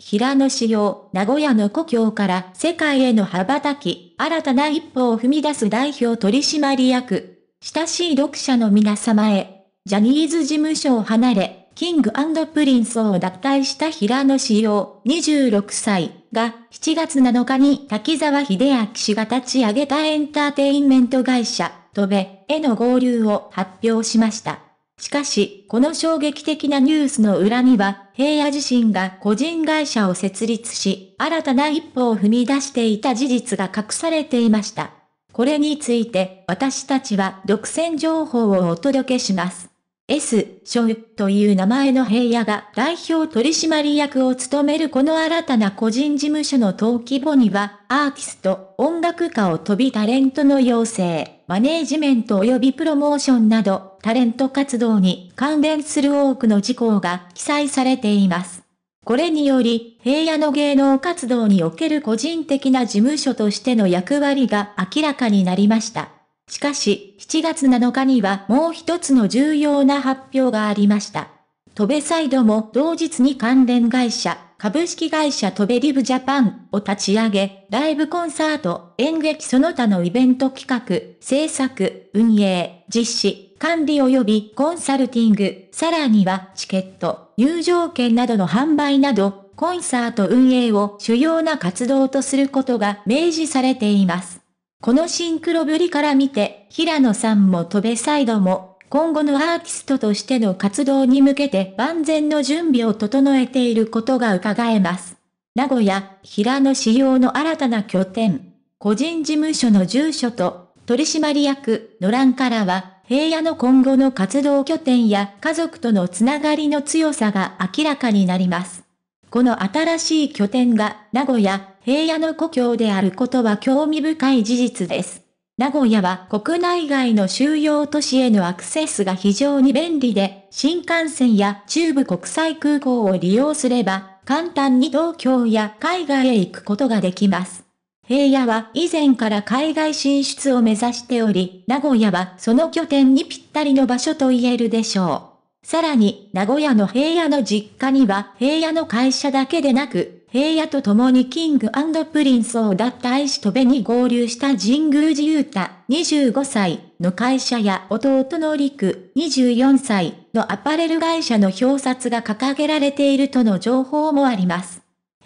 平野紫耀、名古屋の故郷から世界への羽ばたき、新たな一歩を踏み出す代表取締役。親しい読者の皆様へ、ジャニーズ事務所を離れ、キングプリンスを脱退した平野紫耀、26歳が7月7日に滝沢秀明氏が立ち上げたエンターテインメント会社、トベへの合流を発表しました。しかし、この衝撃的なニュースの裏には、平野自身が個人会社を設立し、新たな一歩を踏み出していた事実が隠されていました。これについて、私たちは独占情報をお届けします。S、ショウという名前の平野が代表取締役を務めるこの新たな個人事務所の登記簿には、アーティスト、音楽家を飛びタレントの養成、マネージメント及びプロモーションなど、タレント活動に関連する多くの事項が記載されています。これにより、平野の芸能活動における個人的な事務所としての役割が明らかになりました。しかし、7月7日にはもう一つの重要な発表がありました。トベサイドも同日に関連会社、株式会社トベリブジャパンを立ち上げ、ライブコンサート、演劇その他のイベント企画、制作、運営、実施、管理及びコンサルティング、さらにはチケット、入場券などの販売など、コンサート運営を主要な活動とすることが明示されています。このシンクロぶりから見て、平野さんも戸辺サイドも、今後のアーティストとしての活動に向けて万全の準備を整えていることが伺えます。名古屋、平野仕様の新たな拠点、個人事務所の住所と、取締役、の欄からは、平野の今後の活動拠点や家族とのつながりの強さが明らかになります。この新しい拠点が名古屋、平野の故郷であることは興味深い事実です。名古屋は国内外の収容都市へのアクセスが非常に便利で、新幹線や中部国際空港を利用すれば、簡単に東京や海外へ行くことができます。平野は以前から海外進出を目指しており、名古屋はその拠点にぴったりの場所と言えるでしょう。さらに、名古屋の平野の実家には、平野の会社だけでなく、平野と共にキングプリンスを奪った愛しとべに合流した神宮寺雄太、25歳の会社や弟の陸、24歳のアパレル会社の表札が掲げられているとの情報もあります。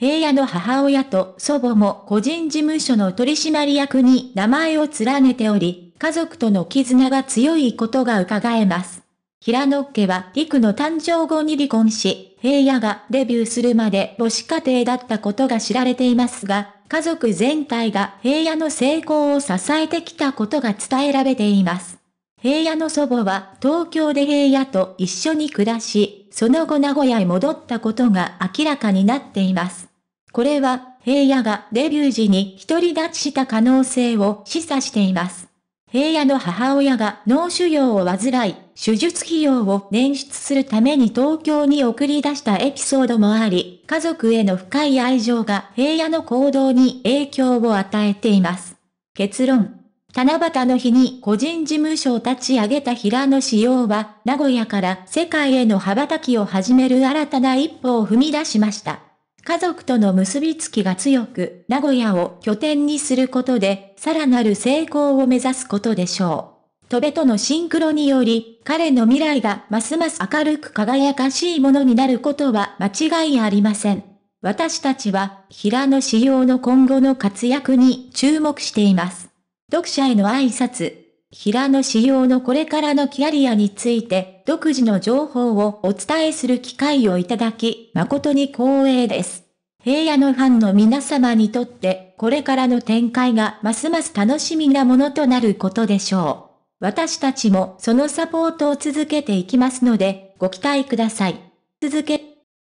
平野の母親と祖母も個人事務所の取締役に名前を連ねており、家族との絆が強いことが伺えます。平野家は陸の誕生後に離婚し、平野がデビューするまで母子家庭だったことが知られていますが、家族全体が平野の成功を支えてきたことが伝えられています。平野の祖母は東京で平野と一緒に暮らし、その後名古屋へ戻ったことが明らかになっています。これは、平野がデビュー時に独り立ちした可能性を示唆しています。平野の母親が脳腫瘍を患い、手術費用を捻出するために東京に送り出したエピソードもあり、家族への深い愛情が平野の行動に影響を与えています。結論。七夕の日に個人事務所を立ち上げた平野志陽は、名古屋から世界への羽ばたきを始める新たな一歩を踏み出しました。家族との結びつきが強く、名古屋を拠点にすることで、さらなる成功を目指すことでしょう。戸ベとのシンクロにより、彼の未来がますます明るく輝かしいものになることは間違いありません。私たちは、平野仕様の今後の活躍に注目しています。読者への挨拶。平野紫耀のこれからのキャリアについて、独自の情報をお伝えする機会をいただき、誠に光栄です。平野のファンの皆様にとって、これからの展開がますます楽しみなものとなることでしょう。私たちもそのサポートを続けていきますので、ご期待ください。続け